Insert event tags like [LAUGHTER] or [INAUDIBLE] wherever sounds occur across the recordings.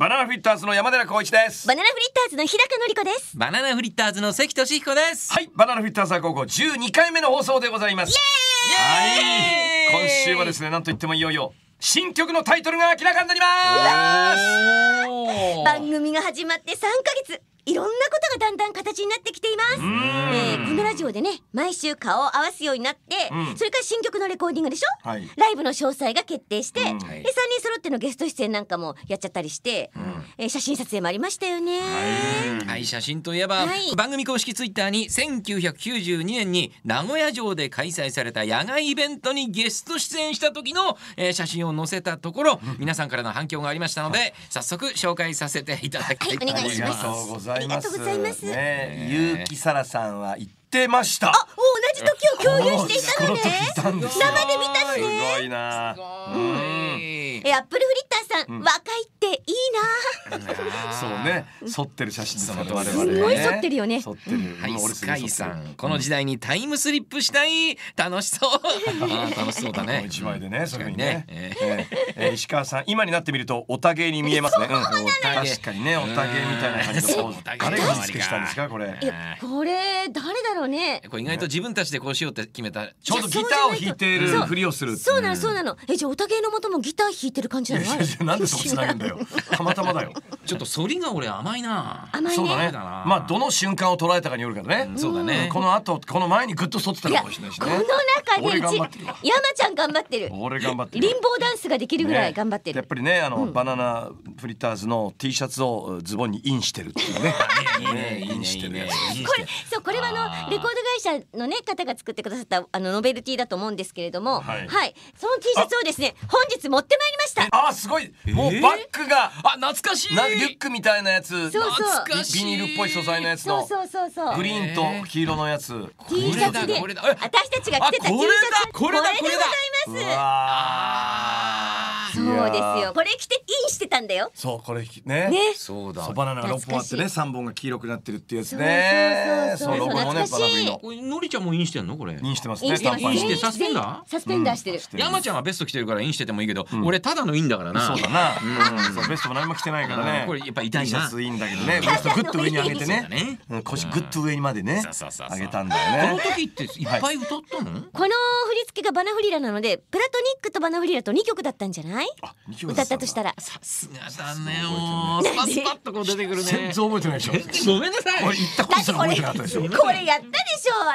バナナフリッターズの山寺宏一です。バナナフリッターズの日高のり子です。バナナフリッターズの関俊彦です。はい、バナナフリッターズは午後12回目の放送でございます。はい、今週はですね、なんといってもいよいよ新曲のタイトルが明らかになります。番組が始まって3ヶ月。いろんなことがだんだん形になってきています、えー、このラジオでね毎週顔を合わすようになって、うん、それから新曲のレコーディングでしょ、はい、ライブの詳細が決定して、うん、で3人揃ってのゲスト出演なんかもやっちゃったりして、うん、えー、写真撮影もありましたよね、はい、はい、写真といえば、はい、番組公式ツイッターに1992年に名古屋城で開催された野外イベントにゲスト出演した時の、えー、写真を載せたところ皆さんからの反響がありましたので早速紹介させていただきたいと思います。はい、お願いしますございます。ね、ゆうきさらさんは言ってました。あ、同じ時を共有していたのね。生で見たのね。すごいな。え、アップルフリッターさん、若いっていいな。そうね、剃ってる写真ですかすごい剃ってるよね。剃ってる。はい、スカイさん、この時代にタイムスリップしたい。楽しそう。楽しそうだね。[LAUGHS] 一枚でね、それにね。えー、石川さん今になってみるとおたげに見えますね、うん、確かにねおたげみたいな感じで誰が付けしたんですかこれこれ誰だろうねこれ意外と自分たちでこうしようって決めたちょうどギターを弾いてるふりをするそうなのそうなのえじゃあおたげの元もギター弾いてる感じじゃないなんでそう繋ぐんだよたまたまだよちょっと反りが俺甘いな甘いそうだねまあどの瞬間を捉えたかによるからねそうだねこの後この前にぐっと反ってたかもしれないしこの中で山ちゃん頑張ってる俺頑張ってるリンボーダンスができるぐらい頑張ってる、やっぱりねあの、うん、バナナフリターズの T シャツをズボンにインしてるっていうねインしてるやつ、これそうこれはあのレコード会社のね方が作ってくださったあのノベルティだと思うんですけれども、はい、はい、その T シャツをですね本日持ってまいりましたあすごいもうバッグが、えー、あ懐かしいリュックみたいなやつそうそうビニールっぽい素材のやつのそうそうそうそうグリーンと黄色のやつ、えー、T シャツで私たちが着てた T シャツこれだこれだこれだこれだそうですよこれ着てインしてたんだよそうこれねねそうだそナナが6本あってね三本が黄色くなってるってやつねそうそうそうそう懐かしいのりちゃんもインしてんのこれインしてますねインしてサスペンダーサスペンダーしてる山ちゃんはベスト着てるからインしててもいいけど俺ただのインだからなそうだなうん。ベストも何も着てないからねこれやっぱ痛いなインだけどねベストグッと上に上げてね腰グッと上にまでね上げたんだよねこの時っていっぱい歌ったのこの振り付けがバナフリラなのでプラトニックとバナフリラと二曲だったんじゃない歌ったとしたらさすがだねもスパスパッとこう出てくるね全然覚えてないでしょごめんなさい俺言ったことすら覚えてなかったでしょこれやったでしょ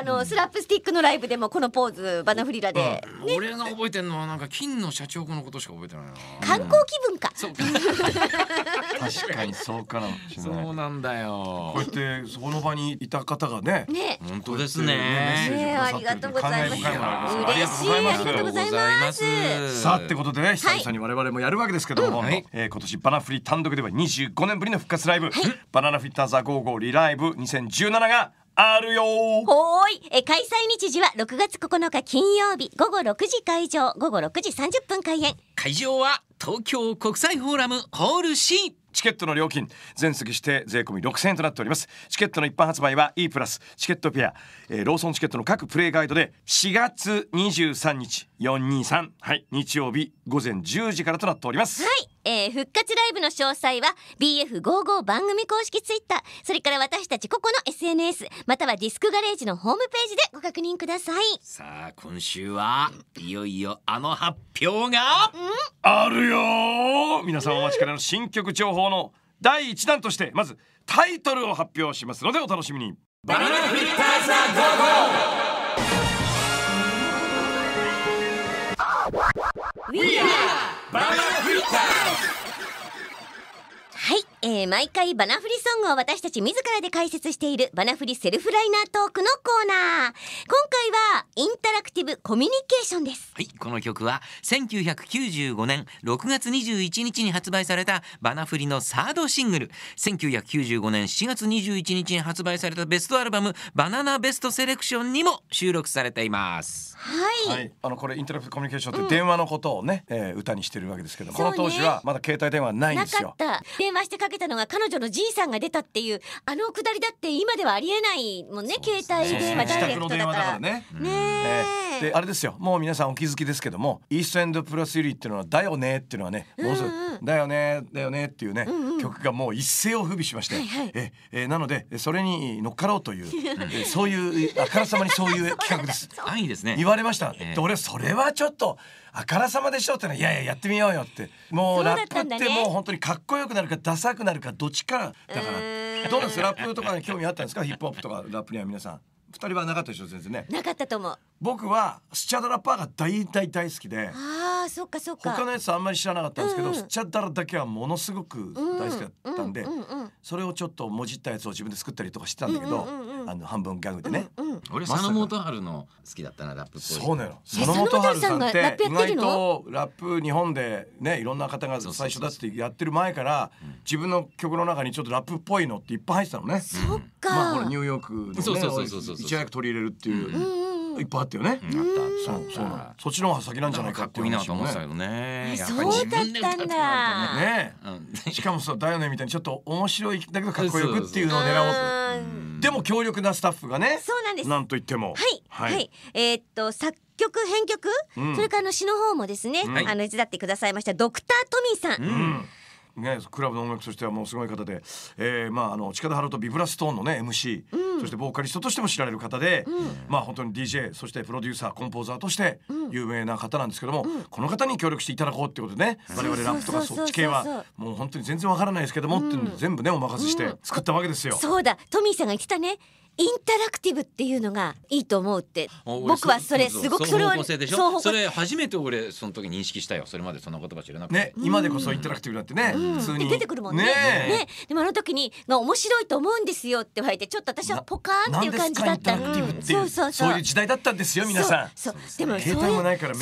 あのスラップスティックのライブでもこのポーズバナフリラで、俺が覚えてるのはなんか金の社長子のことしか覚えてないな観光気分かそうか確かにそうかもしれないそうなんだよこうやってそこの場にいた方がねね本当ですねありがとうございます嬉しいありがとうございますさあってことでね久々に我々もやるわけですけども、はえ今年バナフリ単独では25年ぶりの復活ライブ、バナナフィッターザ55リライブ2017があるよほいえ開催日時は6月9日金曜日午後6時会場午後6時30分開演会場は東京国際フォーラムホール C チケットの料金全席して税込6000円となっておりますチケットの一般発売は E プラスチケットペア、えー、ローソンチケットの各プレイガイドで4月23日423はい日曜日午前10時からとなっておりますはいえー、復活ライブの詳細は BF55 番組公式ツイッターそれから私たち個々の SNS またはディスクガレージのホームページでご確認くださいさあ今週はいよいよあの発表があるよ皆さんお待ちからの新曲情報の第1弾としてまずタイトルを発表しますのでお楽しみにバナナフッターさんどうぞウ We are Bala Bye. えー、毎回バナフリソングを私たち自らで解説しているバナフリセルフライナートークのコーナー今回はインタラクティブコミュニケーションですはいこの曲は1995年6月21日に発売されたバナフリのサードシングル1995年7月21日に発売されたベストアルバムバナナベストセレクションにも収録されていますはい、はい、あのこれインタラクティブコミュニケーションって電話のことをね、うん、えー、歌にしてるわけですけど、ね、この当時はまだ携帯電話ないんですよ電話してかけけたのが彼女のじいさんが出たっていうあのくだりだって今ではありえないもんね携帯電話ダイレクトだからね。ねであれですよもう皆さんお気づきですけども「イーストエンドプラスユリ」っていうのは「だよね」っていうのはねものすごい「だよねだよね」っていうね、うんうん、曲がもう一世を不備しまして、はいはい、ええなのでそれに乗っかろうというそういうあからさまにそういう企画です。安 [LAUGHS] 易ですね言われました、えー、俺それはちょっとあからさまでしょってのいやいややってみようよってもうラップってもう本当にかっこよくなるかダサくなるかどっちかだからどうですラップとかに興味あったんですかヒップホップとかラップには皆さん。二人はなかったでしょ全然ねなかったと思う僕はスチャダラパーが大大大好きであーそっかそっか他のやつあんまり知らなかったんですけど、うんスチャダラだけはものすごく大好きだったんで、うんうんうん、それをちょっともじったやつを自分で作ったりとかしてたんだけど、うんうんうん、あの半分ギャグでね、うんうん、俺佐野元春の好きだったなラップっぽいそうなの佐野元春さんって意外とラップ日本でねいろんな方が最初だってやってる前から自分の曲の中にちょっとラップっぽいのっていっぱい入ってたのねそっかまあほらニューヨークのね一役取り入れるっていう、うんうんいっぱいあったよね。そうそう。そっちの方が先なんじゃないかっていう話もね。そうだったんだ。ね。しかもさ、だよねみたいにちょっと面白いだけどかっこよくっていうのを狙おうでも強力なスタッフがね。そうなんです。なんと言っても。はいはい。えっと作曲編曲、それからの詩の方もですね、あの手伝ってくださいましたドクタートミーさん。ね、クラブの音楽としてはもうすごい方で、えーまあ、あの近田ルとビブラストーンの、ね、MC、うん、そしてボーカリストとしても知られる方で、うん、まあ、本当に DJ そしてプロデューサーコンポーザーとして有名な方なんですけども、うん、この方に協力していただこうってことでね、我々ラップとかそっち系はもう本当に全然わからないですけども、って全部ねお任せして作ったわけですよ。そうだトミーさんが言ってたねインタラクティブっていうのがいいと思うって僕はそれすごくそれはそそそれ初めて俺その時認識したよそれまでそんな言葉知らなくて、ね、今でこそインタラクティブだってね、うん、普通に出てくるもんねね、ね、でもあの時にが面白いと思うんですよって言われてちょっと私はポカーンっていう感じだったそうそうそういう時代だったんですよ皆さんそうでもそうやって考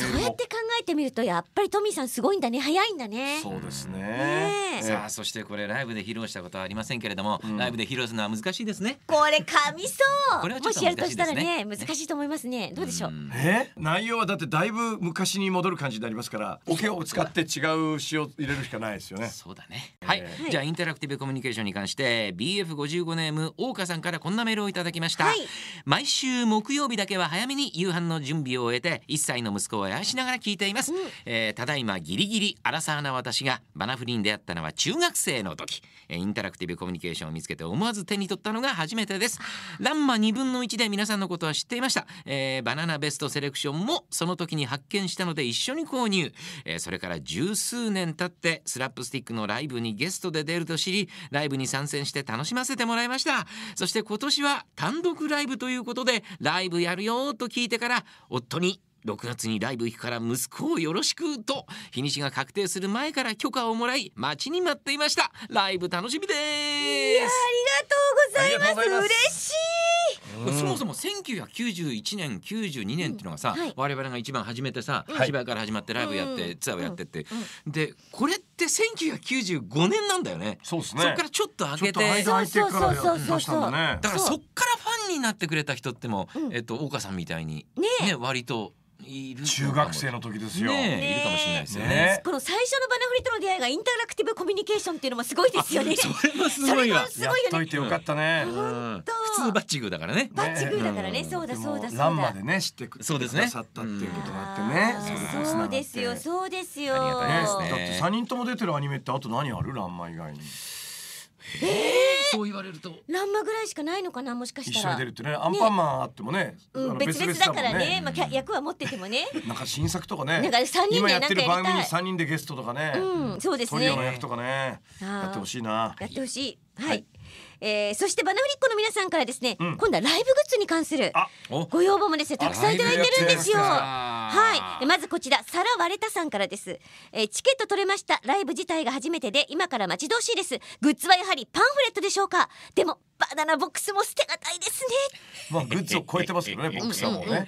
えてみるとやっぱりトミーさんすごいんだね早いんだねそうですねさあそしてこれライブで披露したことはありませんけれども、うん、ライブで披露するのは難しいですねこれ噛みそうこれはちょっとねもしやるとしたらね難しいと思いますね、どうでしょうえ内容はだってだいぶ昔に戻る感じになりますからオケを使って違う詩を入れるしかないですよねそうだね、えー、はい、じゃあインタラクティブコミュニケーションに関して BF55 ネーム大岡さんからこんなメールをいただきました、はい、毎週木曜日だけは早めに夕飯の準備を終えて1歳の息子をやしながら聞いています、うん、えー、ただいまギリギリアラサーな私がバナフリにであったのは中学生の時インタラクティブコミュニケーションを見つけて思わず手に取ったのが初めてですランマ2分の1で皆さんのことは知っていました、えー、バナナベストセレクションもその時に発見したので一緒に購入、えー、それから十数年経ってスラップスティックのライブにゲストで出ると知りライブに参戦して楽しませてもらいましたそして今年は単独ライブということでライブやるよと聞いてから夫に6月にライブ行くから息子をよろしくと日にちが確定する前から許可をもらい待ちに待っていましたライブ楽しみですありがとうございます嬉しい、うん、そもそも1991年92年っていうのがさ、うんはい、我々が一番始めてさ、はい、から始まってライブやって、うん、ツアーをやってって、でこれって1995年なんだよねそうすねそっからちょっと開けてそうそうそうそうそうそうだからそっからファンになってくれた人っても、えっと岡さんみたいにねね割と中学生の時ですよ、ね、いるかもしれないですね、ね、この最初のバナフリとの出会いがインタラクティブコミュニケーションっていうのもすごいですよねそれもすごいわすごいよねといてよかったね、うん、普通バッチグーだからねバッチグーだからね、うん、そうだそうだそうだまでね知ってくそうですねさったっていうことがあってね、うん、そうですよそうですよ、ね、だって三人とも出てるアニメってあと何あるランマ以外にえーそう言われるとランマぐらいしかないのかなもしかしたら、ね、アンパンマンあってもね、うん、別々だからね、まあ役は持っててもねなんか新作とかねなんか三人でなんか番組に三人でゲストとかね、うん、そうですね役とかねやってほしいなやってほしいはいえー、そしてバナフリッコの皆さんからですね、うん、今度はライブグッズに関するご要望もですねたくさんいただいてるんですよはいまずこちら皿割れたさんからです、えー、チケット取れましたライブ自体が初めてで今から待ち遠しいですグッズはやはりパンフレットでしょうかでもバナナボックスも捨てがたいですねまあグッズを超えてますけどねボックスはもうね、うんうんうん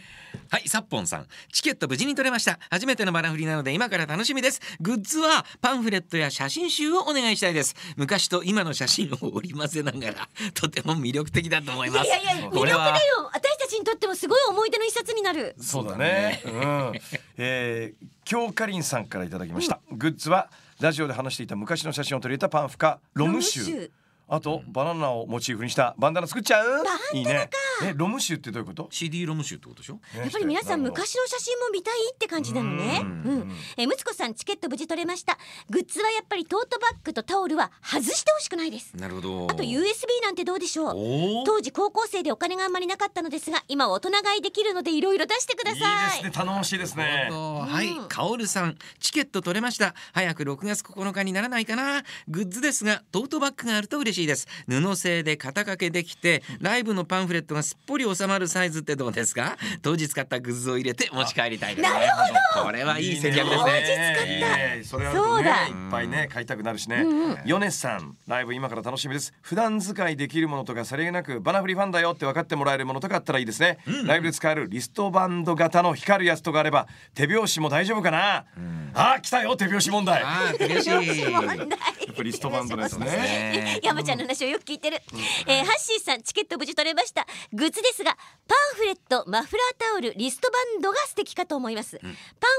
はいサッポンさんチケット無事に取れました初めてのバラフりなので今から楽しみですグッズはパンフレットや写真集をお願いしたいです昔と今の写真を織り交ぜながら [LAUGHS] とても魅力的だと思いますいやいや魅力だよ私たちにとってもすごい思い出の一冊になるそうだねうん、えー、京かりんさんからいただきました、うん、グッズはラジオで話していた昔の写真を取り入れたパンフかロム集あと、うん、バナナをモチーフにしたバンダナ作っちゃういいねえロム酒ってどういうこと CD ロム酒ってことでしょ、ね、やっぱり皆さん昔の写真も見たいって感じなのねうんえむつこさんチケット無事取れましたグッズはやっぱりトートバッグとタオルは外してほしくないですなるほどあと USB なんてどうでしょう当時高校生でお金があんまりなかったのですが今大人買いできるのでいろいろ出してくださいいいですね頼もしいですね、はいカオルさんチケット取れました早く6月9日にならないかなグッズですがトートバッグがあると嬉しいしいです布製で肩掛けできてライブのパンフレットがすっぽり収まるサイズってどうですか当時使ったグッズを入れて持ち帰りたい、なるほどこれはいい戦略ですね当日買った、そうだいっぱいね買いたくなるしね、うんヨネさんライブ今から楽しみです普段使いできるものとかさりげなくバナフリファンだよって分かってもらえるものとかあったらいいですね、ライブで使えるリストバンド型の光るやつとかあれば手拍子も大丈夫かな、あ来たよ手拍子問題あ手拍子リストバンドですね山ちゃんの話をよく聞いてる、うえー、ハッシーさんチケット無事取れましたグッズですがパンフレットマフラータオルリストバンドが素敵かと思います、パン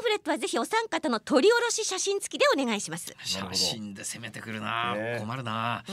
フレットはぜひお三方の撮り下ろし写真付きでお願いします写真で攻めてくるな、えー、困るな、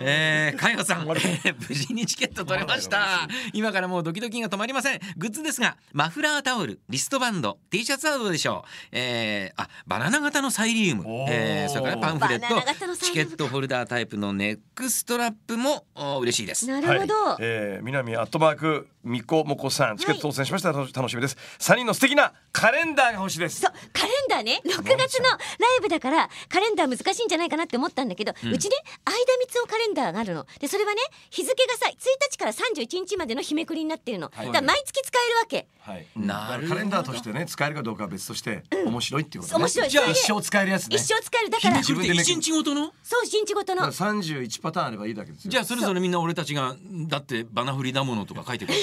えー、かよさん、えー、無事にチケット取れました今からもうドキドキが止まりませんグッズですがマフラータオルリストバンド T シャツはどうでしょう、えー、あバナナ型のサイリウム、えー、それからパンフレットチケットホルダータイプのネックスストラップも嬉しいですなるほど、はい、えー、南アットマークみこもこさんチケット当選しました、はい、楽しみです三人の素敵なカレンダーが欲しいですそうカレンダーね六月のライブだからカレンダー難しいんじゃないかなって思ったんだけど、うん、うちね間つをカレンダーがあるのでそれはね日付がさ一日から三十一日までの日めくりになってるの、はい、だか毎月使えるわけ、はいうん、なるカレンダーとしてね使えるかどうかは別として、うん、面白いっていうこと、ね、面白いじゃあ一生使えるやつ、ね、一生使えるだから日日ごとのそう一日ごとの三十一パターンあればいいだけですじゃあそれぞれみんな俺たちがだってバナフリだものとか書いてくる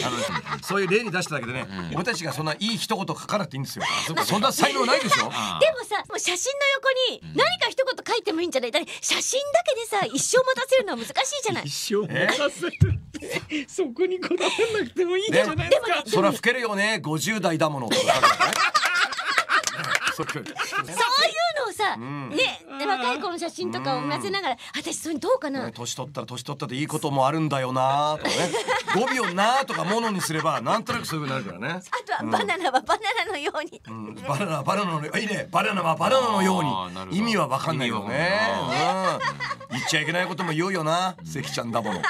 そういう例に出しただけでね、俺たちがそんないい一言書かなくていいんですよ。そんな才能ないでしょ。でもさ、もう写真の横に何か一言書いてもいいんじゃない？写真だけでさ、一生持たせるのは難しいじゃない。一生持たせる。そこにこだわらなくてもいいんじゃないですか。そら老けるよね、50代だもの。そういうさ、うん、ね若い子の写真とかを見せながら、私それどうかな、ね、年取ったら年取ったでいいこともあるんだよなとかね語尾をなとかものにすればなんとなくそういうふうになるからねあとはバナナはバナナのように、うん、バナナバナナのいいねバナナはバナナのように意味はわかんないよね、うん、言っちゃいけないことも言うよな関ちゃんだもの、ね、ね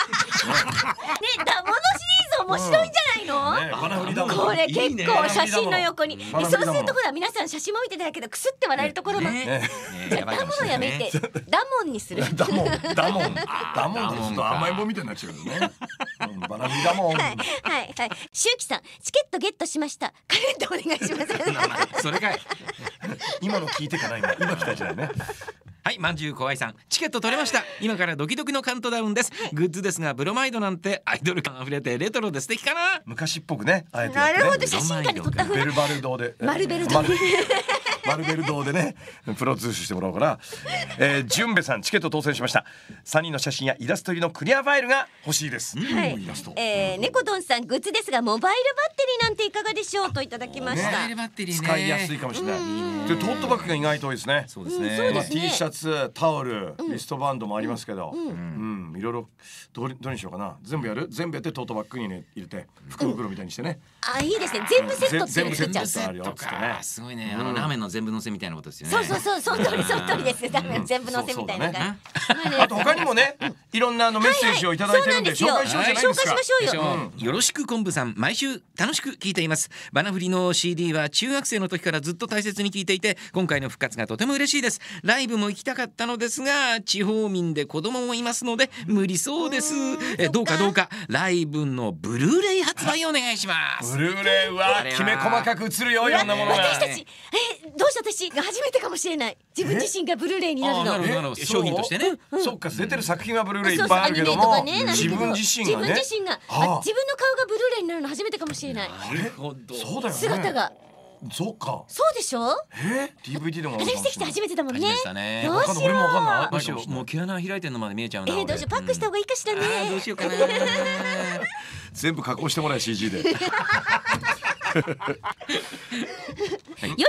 だもの面白いんじゃないの、これ結構写真の横に、いそうするとこほは皆さん写真も見てただけどくすって笑えるところも、じゃダモンやめて、ダモンにする [LAUGHS] ダモンダモン [LAUGHS] ダモンちょっと甘いもみたいになっちゃうけどね、[LAUGHS] バラミダモンはいはいはいうきさんチケットゲットしましたカレンダお願いしますそれかい今の聞いてかないんだ今来たじゃないねはいまんじゅう怖いさんチケット取れました今からドキドキのカウントダウンですグッズですがブロマイドなんてアイドル感あふれてレトロで素敵かな昔っぽくねあえてねなるほど写真館撮った風ルベル堂でマルベルマ [LAUGHS] ルベル堂でねプロ通手してもらおうかな、えー、純兵衛さんチケット当選しました3人の写真やイラスト入りのクリアファイルが欲しいです、はい、えー、猫、どんさんグッズですがモバイルバッテリーなんていかがでしょうといただきました、ね、使いやすいかもしれないでトートバッグが意外と多いですねそうですね、まあ、T シャツタオルリストバンドもありますけど、うんいろいろどれどれにしようかな全部やる全部やってトートバッグに、ね、入れて福袋みたいにしてね、あいいですね全部セット全部セットあるよっってねすごいねあのラーメンのの全部乗せみたいなことですよね。そうそうそう、その通り、その通りです。ダメ、全部乗せみたいな感じ。あと他にもね、いろんなあのメッセージをいただいてるんで紹介しようじゃないですか。紹介しましょうよ。よろしく昆布さん、毎週楽しく聞いています。バナフリの CD は中学生の時からずっと大切に聞いていて、今回の復活がとても嬉しいです。ライブも行きたかったのですが、地方民で子供もいますので無理そうです。えどうかどうかライブのブルーレイ発売お願いします。ブルーレイはきめ細かく映るよいろんなもの私たちえどうして私が初めてかもしれない自分自身がブルーレイになるの商品としてねそっか出てる作品はブルーレイいっぱいあるけども自分自身が自分自身が自分の顔がブルーレイになるの初めてかもしれないそうだよ姿がそうか。そうでしょ。え？DVD でも私てきて初めてだもんね。どうしもわかんないどうしよう。もう毛穴開いてるのまで見えちゃうえどうしよう。パックした方がいいかしらね。どうしようかな。[LAUGHS] 全部加工してもらえ CG で。[LAUGHS] よ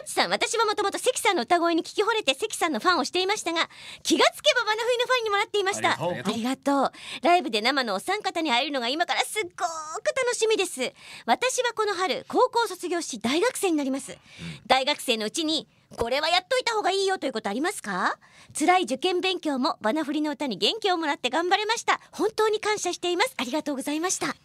っちさん私はもともと関さんの歌声に聞き惚れて関さんのファンをしていましたが気がつけばバナフイのファンにもらっていましたありがとうライブで生のお三方に会えるのが今からすっごく楽しみです私はこの春高校卒業し大学生になります、うん、大学生のうちにこれはやっといた方がいいよということありますか辛い受験勉強もバナフリの歌に元気をもらって頑張れました本当に感謝していますありがとうございました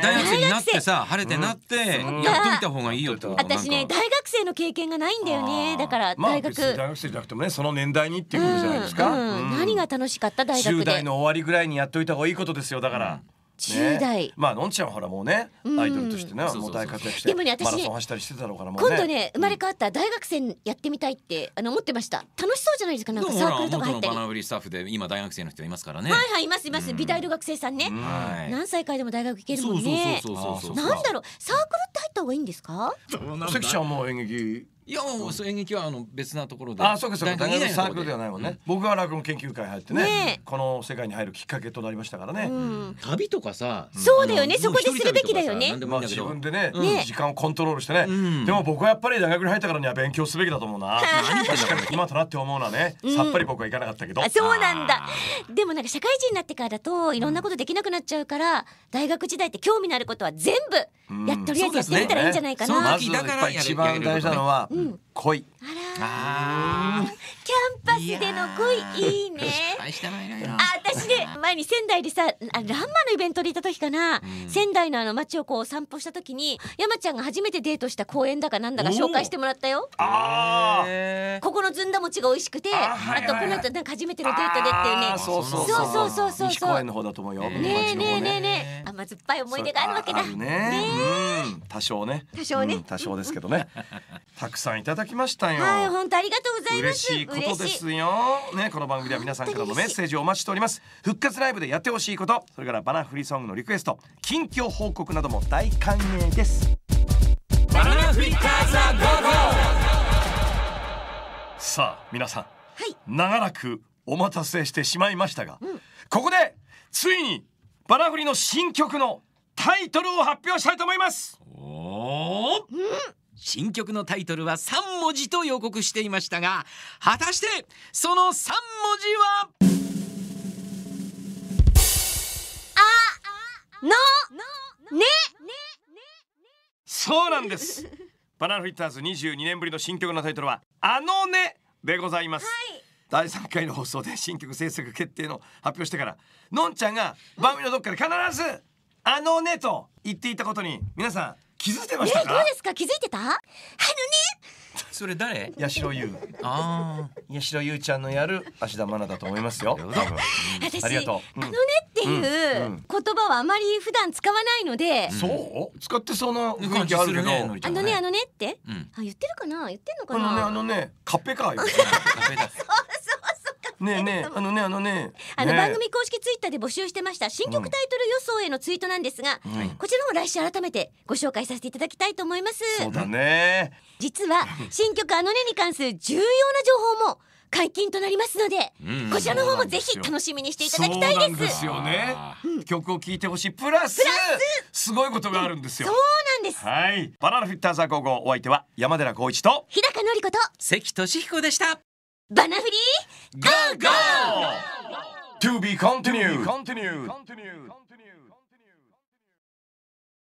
大学生になってさ晴れてなってやっといた方がいいよと私ね大学生の経験がないんだよねだから大学大学生じゃなくてもねその年代にっていうことじゃないですか何が楽しかった大学で10代の終わりぐらいにやっといた方がいいことですよだから十0代まあのんちゃんほらもうねアイドルとしてねもう大活躍してマラソン走ったりしてたろうから今度ね生まれ変わった大学生やってみたいってあの思ってました楽しそうじゃないですかなんかサークルとか入ったりバナブリスタッフで今大学生の人いますからねはいはいいますいます美大留学生さんね何歳からでも大学行けるもんねなんだろうサークルって入った方がいいんですか関ちゃんも演劇いやもう演劇はあの別なところであそうかそうか大学のサークルではないもんね、うん、僕が落語研究会入ってね、ね、この世界に入るきっかけとなりましたからね、うん、旅とかさ、うん、そうだよねそこでするべきだよねまあ自分でね、時間をコントロールしてね、でも僕はやっぱり大学に入ったからには勉強すべきだと思うな [LAUGHS] 確かに今となって思うのはね、さっぱり僕は行かなかったけどそうなんだでもなんか社会人になってからだといろんなことできなくなっちゃうから大学時代って興味のあることは全部やっとりあえずやってみたらいいんじゃないかな、だから一番大事なのは Ooh. Mm. 恋あらキャンパスでの恋いいねあ私ね前に仙台でさランマのイベントでいた時かな、うん、仙台のあの街をこう散歩した時に山ちゃんが初めてデートした公園だかなんだか紹介してもらったよここのずんだ餅が美味しくてあ,、とこの後なんか初めてのデートでっていうねそうそうそうそうそうそう公園の方だと思うよ、ねえねえねえねえ甘酸っぱい思い出があるわけだね多少ね多少ね、多少ですけどね [LAUGHS] たくさんいただききましたよ。はい、本当ありがとうございます。嬉しいことですよ。ね、この番組では皆さんからのメッセージをお待ちしております。復活ライブでやってほしいこと、それからバナフリーソングのリクエスト、近況報告なども大歓迎です。バナフリーカーザーゴーゴーさあ、皆さん、はい、長らくお待たせしてしまいましたが、うん、ここでついにバナフリの新曲のタイトルを発表したいと思います。おお、うん新曲のタイトルは3文字と予告していましたが果たしてその3文字はあのねそうなんですバナナフィッターズ22年ぶりの新曲のタイトルはあのねでございます、はい第3回の放送で [LAUGHS] 新曲制作決定の発表してからのんちゃんが番組のどっかで必ず「あのね」と言っていたことに皆さん気づいてましたえどうですか気づいてたあのねそれ誰八代優ああ八代優ちゃんのやる芦田愛菜だと思いますよ多分、私ありがとう、あのねっていう言葉はあまり普段使わないので、そう使ってその雰囲気あるけど、あのねあのねって、あ言ってるかな言ってんのかなあのねあのねカッペかよカッペだねえねえあのねあのねあの番組公式ツイッターで募集してました新曲タイトル予想へのツイートなんですが、うん、こちらも来週改めてご紹介させていただきたいと思います。そうだね実は [LAUGHS] 新曲「あのね」に関する重要な情報も解禁となりますので、うん、こちらの方もぜひ楽しみにしていただきたいです。ですよね、曲を聴いてほしいプラスすごいことがあるんですよ。そうなんです。はい、バナナフィッターザ高校お相手は山寺宏一と日高のり子と関俊彦でした。Banafri, go, go! To be continued. To be continued. continued.